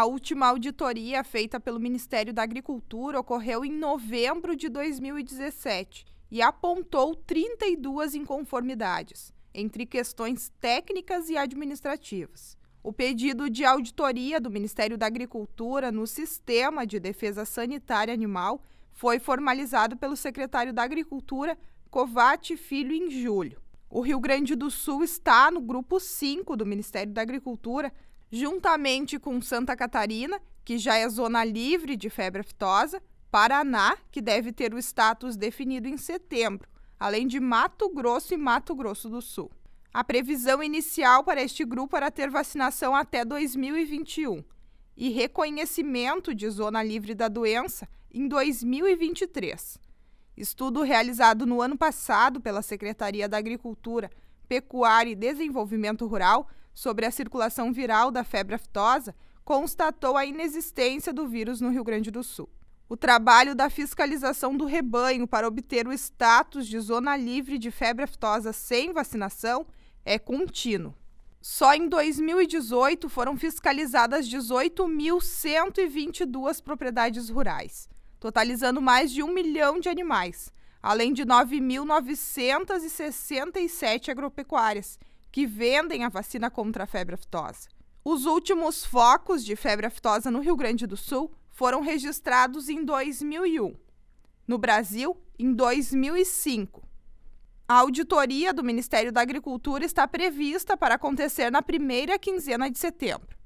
A última auditoria feita pelo Ministério da Agricultura ocorreu em novembro de 2017 e apontou 32 inconformidades, entre questões técnicas e administrativas. O pedido de auditoria do Ministério da Agricultura no Sistema de Defesa Sanitária Animal foi formalizado pelo secretário da Agricultura, Covate Filho, em julho. O Rio Grande do Sul está no grupo 5 do Ministério da Agricultura juntamente com Santa Catarina, que já é zona livre de febre aftosa, Paraná, que deve ter o status definido em setembro, além de Mato Grosso e Mato Grosso do Sul. A previsão inicial para este grupo era ter vacinação até 2021 e reconhecimento de zona livre da doença em 2023. Estudo realizado no ano passado pela Secretaria da Agricultura, Pecuária e Desenvolvimento Rural sobre a circulação viral da febre aftosa constatou a inexistência do vírus no Rio Grande do Sul. O trabalho da fiscalização do rebanho para obter o status de zona livre de febre aftosa sem vacinação é contínuo. Só em 2018 foram fiscalizadas 18.122 propriedades rurais, totalizando mais de um milhão de animais, além de 9.967 agropecuárias que vendem a vacina contra a febre aftosa. Os últimos focos de febre aftosa no Rio Grande do Sul foram registrados em 2001, no Brasil, em 2005. A auditoria do Ministério da Agricultura está prevista para acontecer na primeira quinzena de setembro.